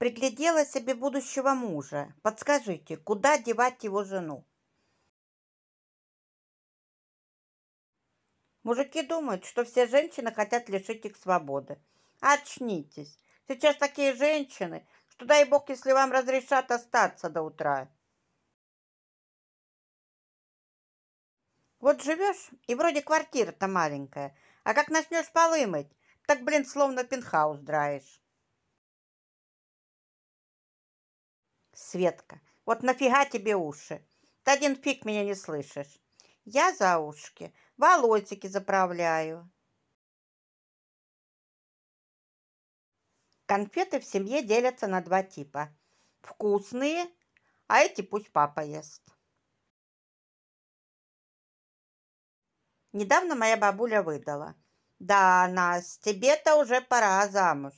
приглядела себе будущего мужа. Подскажите, куда девать его жену? Мужики думают, что все женщины хотят лишить их свободы. Очнитесь. Сейчас такие женщины, что дай бог, если вам разрешат остаться до утра. Вот живешь, и вроде квартира-то маленькая, а как начнешь полы мыть, так, блин, словно пентхаус драешь. Светка. Вот нафига тебе уши? Ты один фиг меня не слышишь. Я за ушки волосики заправляю. Конфеты в семье делятся на два типа. Вкусные, а эти пусть папа ест. Недавно моя бабуля выдала. Да, Настя, тебе-то уже пора замуж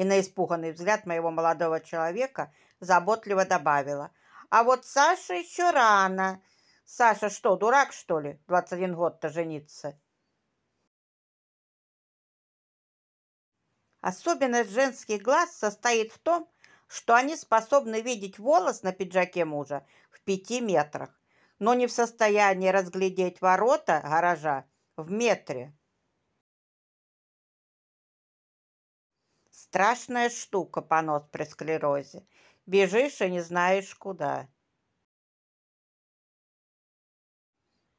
и на испуганный взгляд моего молодого человека заботливо добавила. «А вот Саша еще рано. Саша что, дурак, что ли, 21 год-то жениться?» Особенность женских глаз состоит в том, что они способны видеть волос на пиджаке мужа в пяти метрах, но не в состоянии разглядеть ворота гаража в метре. Страшная штука понос при склерозе. Бежишь и не знаешь куда.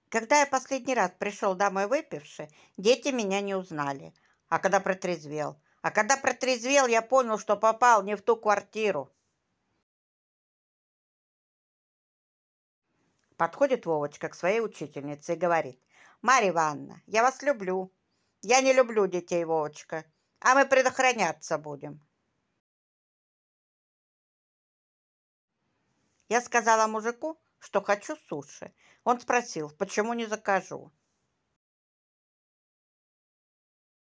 Когда я последний раз пришел домой выпивши, дети меня не узнали. А когда протрезвел? А когда протрезвел, я понял, что попал не в ту квартиру. Подходит Вовочка к своей учительнице и говорит. «Марья Ивановна, я вас люблю». «Я не люблю детей, Вовочка», а мы предохраняться будем. Я сказала мужику, что хочу суши. Он спросил, почему не закажу.